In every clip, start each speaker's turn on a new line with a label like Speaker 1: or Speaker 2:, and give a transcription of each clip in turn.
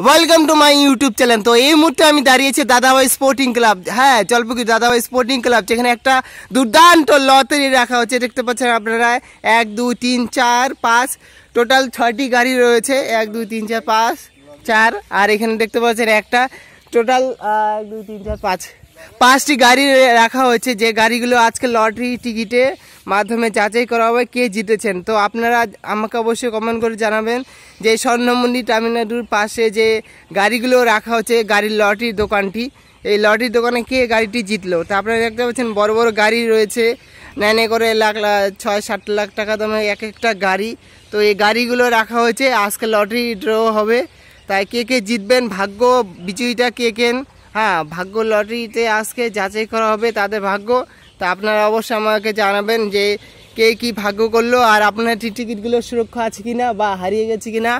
Speaker 1: welcome to my YouTube channel তো এই মুহূর্তে আমি দাঁড়িয়েছি দাদাভাই স্পোর্টিং ক্লাব হ্যাঁ জলপুকুর দাদাভাই স্পোর্টিং ক্লাব যেখানে একটা দুর্দান্ত লতারি রাখা হচ্ছে দেখতে পাচ্ছেন আপনারা এক দুই তিন চার পাঁচ টোটাল ছয়টি গাড়ি রয়েছে এক দুই তিন চার পাঁচ চার আর এখানে দেখতে পাচ্ছেন একটা টোটাল এক দুই তিন চার পাঁচ পাঁচটি গাড়ি রাখা হয়েছে যে গাড়িগুলো আজকে লটারি টিকিটে মাধ্যমে যাচাই করা হবে কে জিতেছেন তো আপনারা আমাকে অবশ্যই কমেন্ট করে জানাবেন যে স্বর্ণমন্দির তামিলনাড়ুর পাশে যে গাড়িগুলো রাখা হচ্ছে গাড়ির লটারির দোকানটি এই লটারির দোকানে কে গাড়িটি জিতলো তা আপনারা দেখতে পাচ্ছেন বড় বড় গাড়ি রয়েছে নেয় করে লাখ ছয় সাত লাখ টাকা দামে এক একটা গাড়ি তো এই গাড়িগুলো রাখা হয়েছে আজকে লটারি ড্র হবে তাই কে কে জিতবেন ভাগ্য বিজয়ীটা কে কেন হ্যাঁ ভাগ্য লটারিতে আজকে যাচাই করা হবে তাদের ভাগ্য তা আপনারা অবশ্যই আমাকে জানাবেন যে কে কি ভাগ্য করলো আর আপনার টিকিটগুলো সুরক্ষা আছে কি না বা হারিয়ে গেছে কিনা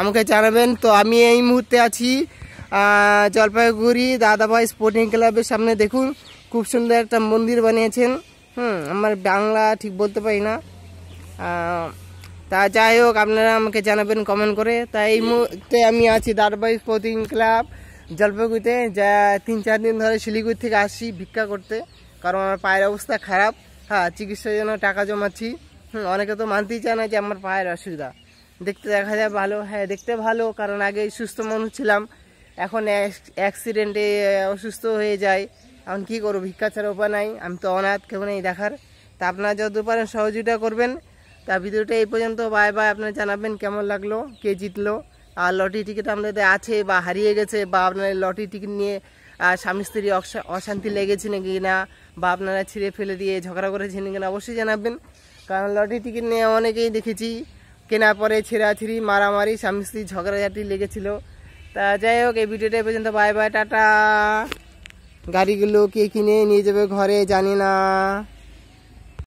Speaker 1: আমাকে জানাবেন তো আমি এই মুহূর্তে আছি জলপাইগুড়ি দাদাভাই স্পোর্টিং ক্লাবের সামনে দেখুন খুব সুন্দর একটা মন্দির বানিয়েছেন হুম আমার বাংলা ঠিক বলতে পারি না তা যাই হোক আপনারা আমাকে জানাবেন কমেন্ট করে তাই এই মুহূর্তে আমি আছি দাদাভাই স্পোর্টিং ক্লাব জলপাইগুড়িতে যা তিন চার দিন ধরে শিলিগুড়ি থেকে আসি ভিক্ষা করতে কারণ আমার পায়ের অবস্থা খারাপ হ্যাঁ চিকিৎসার জন্য টাকা জমাচ্ছি অনেকে তো মানতেই চায় না যে আমার পায়ের অসুবিধা দেখতে দেখা যায় ভালো হ্যাঁ দেখতে ভালো কারণ আগে সুস্থ মন ছিলাম এখন অ্যাক্সিডেন্টে অসুস্থ হয়ে যায় এখন কী করবো ভিক্ষা ছাড়া উপায় নাই আমি তো অনাথ কেউ নেই দেখার তা আপনারা যত পারেন সহযোগিতা করবেন তা ভিডিওটা এই পর্যন্ত বাই বাই আপনারা জানাবেন কেমন লাগলো কে জিতলো আর লটারি টিকিট আপনাদের আছে বা হারিয়ে গেছে বা আপনার লটারি টিকিট নিয়ে স্বামী স্ত্রী অশান্তি লেগেছে নাকি না বা আপনারা ছিঁড়ে ফেলে দিয়ে ঝগড়া করেছেন না অবশ্যই জানাবেন কারণ লটারি টিকিট নিয়ে অনেকেই দেখেছি কেনার পরে ছেঁড়াছিড়ি মারামারি স্বামী স্ত্রী ঝগড়াঝাটি লেগেছিলো তা যাই হোক এই ভিডিওটা পর্যন্ত বাই বাই টাটা গাড়িগুলো কে কিনে নিয়ে যাবে ঘরে জানি না